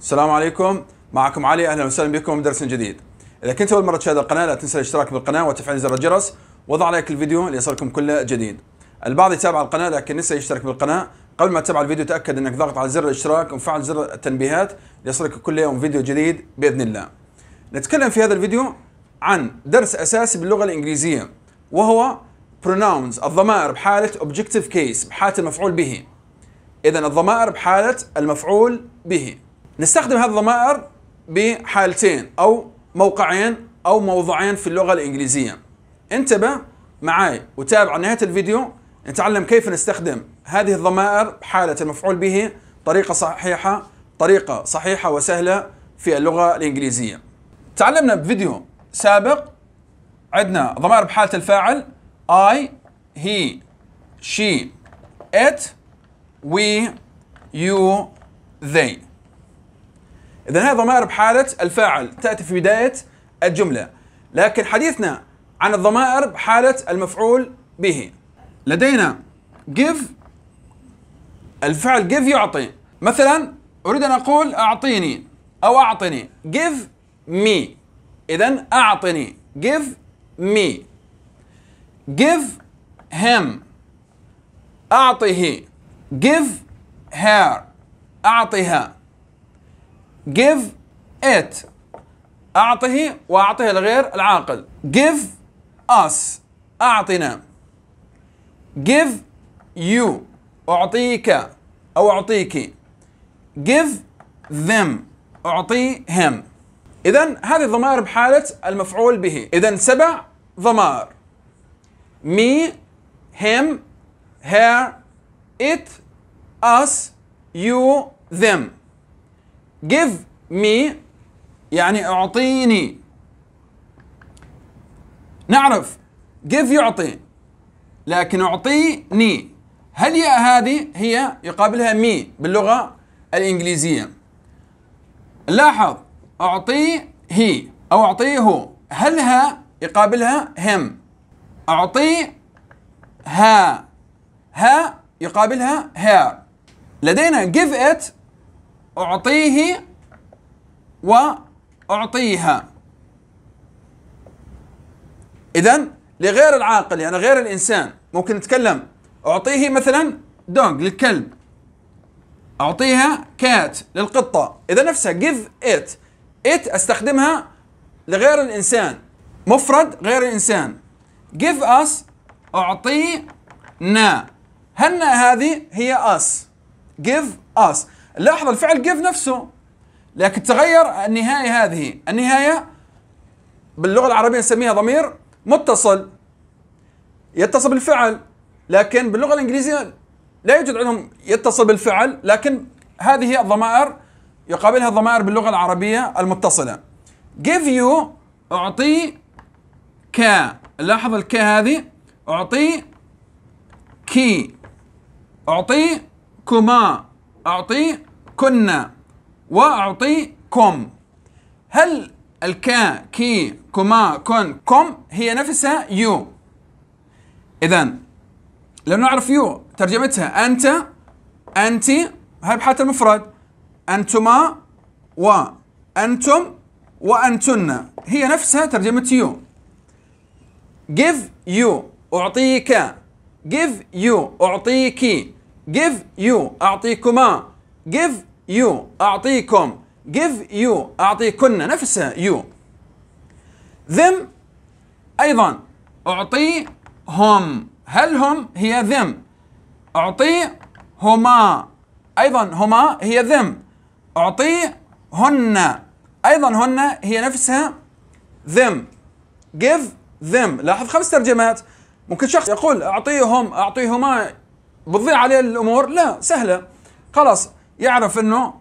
السلام عليكم معكم علي اهلا وسهلا بكم درس جديد اذا كنت اول مره تشاهد القناه لا تنسى الاشتراك بالقناه وتفعيل زر الجرس وضع لايك الفيديو ليصلكم كل جديد البعض يتابع القناه لكن نسى يشترك بالقناه قبل ما تتابع الفيديو تاكد انك ضغط على زر الاشتراك ومفعل زر التنبيهات ليصلك كل يوم فيديو جديد باذن الله نتكلم في هذا الفيديو عن درس اساسي باللغه الانجليزيه وهو pronouns الضمائر بحاله objective case بحاله المفعول به اذا الضمائر بحاله المفعول به نستخدم هذه الضمائر بحالتين أو موقعين أو موضعين في اللغة الإنجليزية انتبه معي وتابع نهاية الفيديو نتعلم كيف نستخدم هذه الضمائر بحالة المفعول به طريقة صحيحة طريقة صحيحة وسهلة في اللغة الإنجليزية تعلمنا بفيديو سابق عندنا ضمائر بحالة الفاعل I, he, she, it, we, you, they إذا هي ضمائر بحالة الفاعل تأتي في بداية الجملة لكن حديثنا عن الضمائر بحالة المفعول به لدينا give الفعل give يعطي مثلا أريد أن أقول أعطيني أو أعطني give me إذا أعطني give me give him أعطه give her أعطها give it أعطه وأعطه لغير العاقل give us أعطنا give you أعطيك أو أعطيك give them أعطيهم إذا هذه الضمائر بحالة المفعول به إذا سبع ضمائر me him her it us you them give me يعني اعطيني نعرف give يعطي لكن اعطيني هل يا هذه هي يقابلها مي باللغة الإنجليزية لاحظ اعطي هي أو أعطيه هل ها يقابلها هم اعطي ها ها يقابلها her لدينا give it أعطيه وأعطيها إذا لغير العاقل يعني غير الإنسان ممكن نتكلم أعطيه مثلا دونج للكلب أعطيها كات للقطة إذا نفسها جيف إت إت أستخدمها لغير الإنسان مفرد غير الإنسان give us أعطينا هن هذه هي us give us لاحظ الفعل give نفسه لكن تغير النهاية هذه النهاية باللغة العربية نسميها ضمير متصل يتصل بالفعل لكن باللغة الإنجليزية لا يوجد عندهم يتصل بالفعل لكن هذه الضمائر يقابلها الضمائر باللغة العربية المتصلة give you أعطي ك لاحظ الك هذه أعطي كي أعطي كما أعطي كنا وأعطيكم هل الكا كي كما كن كم هي نفسها يو إذا لو نعرف يو ترجمتها أنت أنت هاي بحالة المفرد أنتما وأنتم وأنتن هي نفسها ترجمة يو give you أعطيك give you أعطيك give you أعطيكما give يو أعطيكم give يو أعطيكن نفسها يو ذم أيضا أعطيهم هل هم هي ذم أعطيهما أيضا هما هي ذم أعطيهن أيضا هن هي نفسها ذم give ذم لاحظ خمس ترجمات ممكن شخص يقول أعطيهم أعطيهما بتضيع عليه الأمور لا سهلة خلاص يعرف انه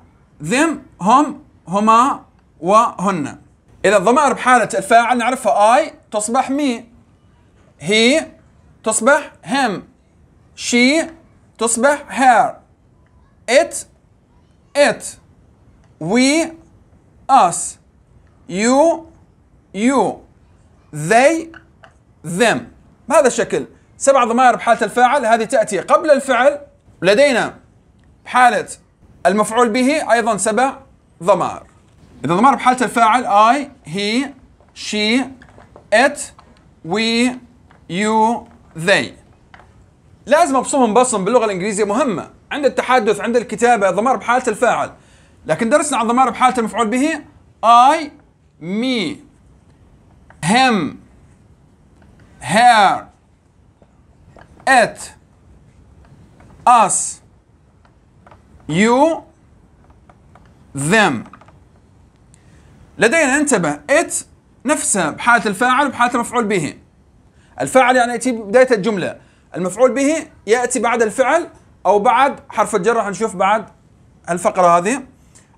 ذم هم هما وهن اذا الضمائر بحاله الفاعل نعرفها اي تصبح مي هي تصبح هم she تصبح her it it we us you you they them بهذا الشكل سبع ضمائر بحالة الفاعل هذه تأتي قبل الفعل لدينا بحالة المفعول به أيضا سبع ضمائر إذا ضمائر بحالة الفاعل اي هي شي ات وي يو ذي. لازم أبصمهم بصم باللغة الإنجليزية مهمة عند التحدث عند الكتابة ضمائر بحالة الفاعل لكن درسنا عن ضمائر بحالة المفعول به اي مي هم هير ات us you them لدينا انتبه it نفسها بحالة الفاعل وبحالة المفعول به الفاعل يعني يأتي بداية الجملة المفعول به يأتي بعد الفعل أو بعد حرف الجر راح نشوف بعد الفقرة هذه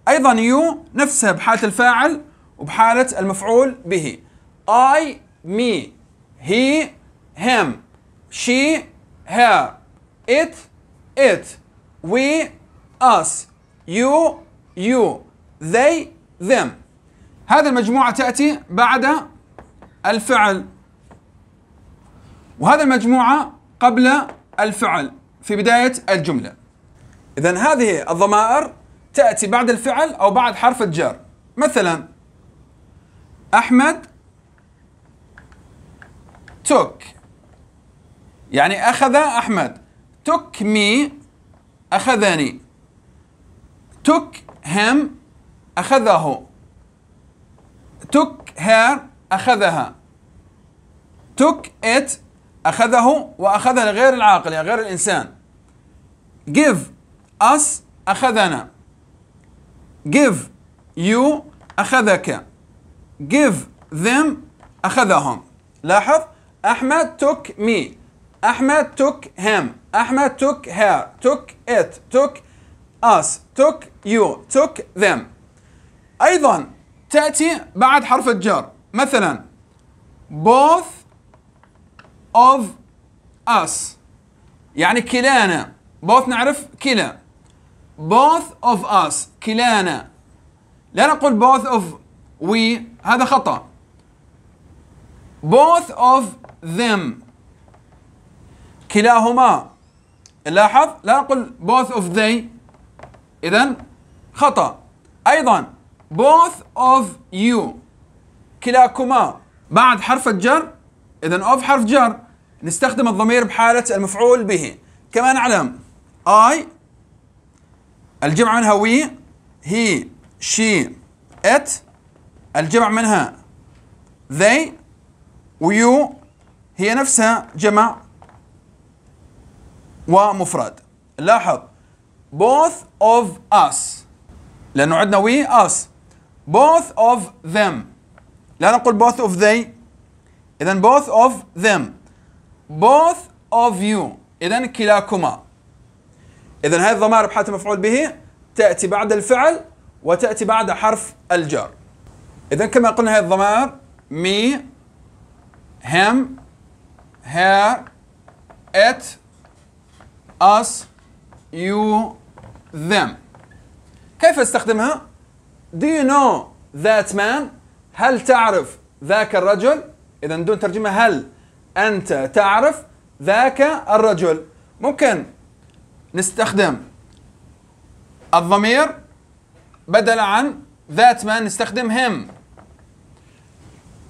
أيضا يو نفسها بحالة الفاعل وبحالة المفعول به I me he him she her it it we us you you they them هذه المجموعة تأتي بعد الفعل وهذه المجموعة قبل الفعل في بداية الجملة إذا هذه الضمائر تأتي بعد الفعل أو بعد حرف الجر مثلا أحمد took يعني أخذ أحمد took me أخذني took him أخذه took her أخذها took it أخذه وأخذها لغير العاقل يعني غير الإنسان give us أخذنا give you أخذك give them أخذهم لاحظ أحمد took me أحمد took him أحمد took her took it took us took you took them أيضا تأتي بعد حرف الجر مثلا both of us يعني كلانا both نعرف كلا both of us كلانا لا نقول both of we هذا خطأ both of them كلاهما لاحظ لا نقول both of they إذا خطأ أيضا both of you كلاكما بعد حرف الجر إذا of حرف جر نستخدم الضمير بحالة المفعول به كما نعلم I الجمع منها we he she it الجمع منها they ويو هي نفسها جمع ومفرد لاحظ both of us لأنه عندنا we us both of them لا نقول both of they إذا both of them both of you إذا كلاكما إذا هذه الضمائر بحالة المفعول به تأتي بعد الفعل وتأتي بعد حرف الجر إذا كما قلنا هذه الضمائر me him her it us you them كيف استخدمها do you know that man هل تعرف ذاك الرجل اذا دون ترجمه هل انت تعرف ذاك الرجل ممكن نستخدم الضمير بدل عن ذات ما نستخدم him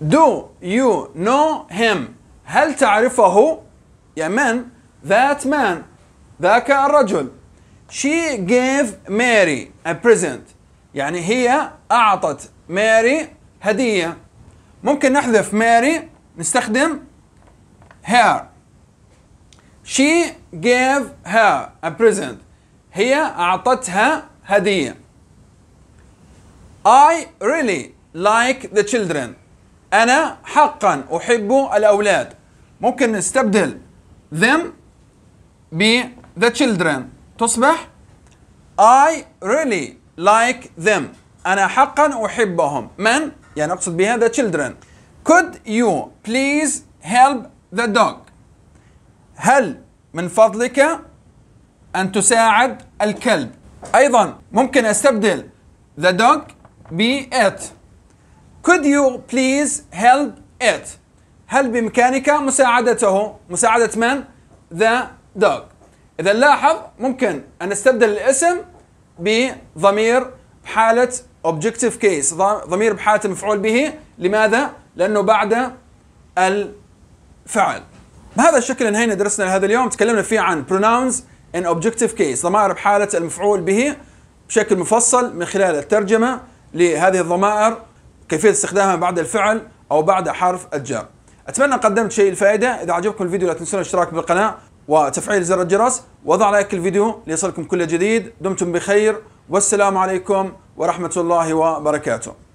Do you know him هل تعرفه يا من ذات man ذاك الرجل she gave Mary a present يعني هي أعطت ماري هدية ممكن نحذف ماري نستخدم her she gave her a present هي أعطتها هدية I really like the children أنا حقا أحب الأولاد ممكن نستبدل them ب the children تصبح I really like them أنا حقا أحبهم من؟ يعني أقصد بها the children Could you please help the dog هل من فضلك أن تساعد الكلب أيضا ممكن أستبدل the dog ب it Could you please help it هل بإمكانك مساعدته مساعدة من؟ the dog إذا لاحظ ممكن أن نستبدل الاسم بضمير بحالة اوبجيكتيف كيس ضمير بحالة المفعول به لماذا؟ لأنه بعد الفعل بهذا الشكل انهينا درسنا لهذا اليوم تكلمنا فيه عن pronouns in objective case ضمائر بحالة المفعول به بشكل مفصل من خلال الترجمة لهذه الضمائر كيفية استخدامها بعد الفعل أو بعد حرف الجر أتمنى قدمت شيء الفائدة إذا عجبكم الفيديو لا تنسون الاشتراك بالقناة وتفعيل زر الجرس وضع لايك الفيديو ليصلكم كل جديد دمتم بخير والسلام عليكم ورحمة الله وبركاته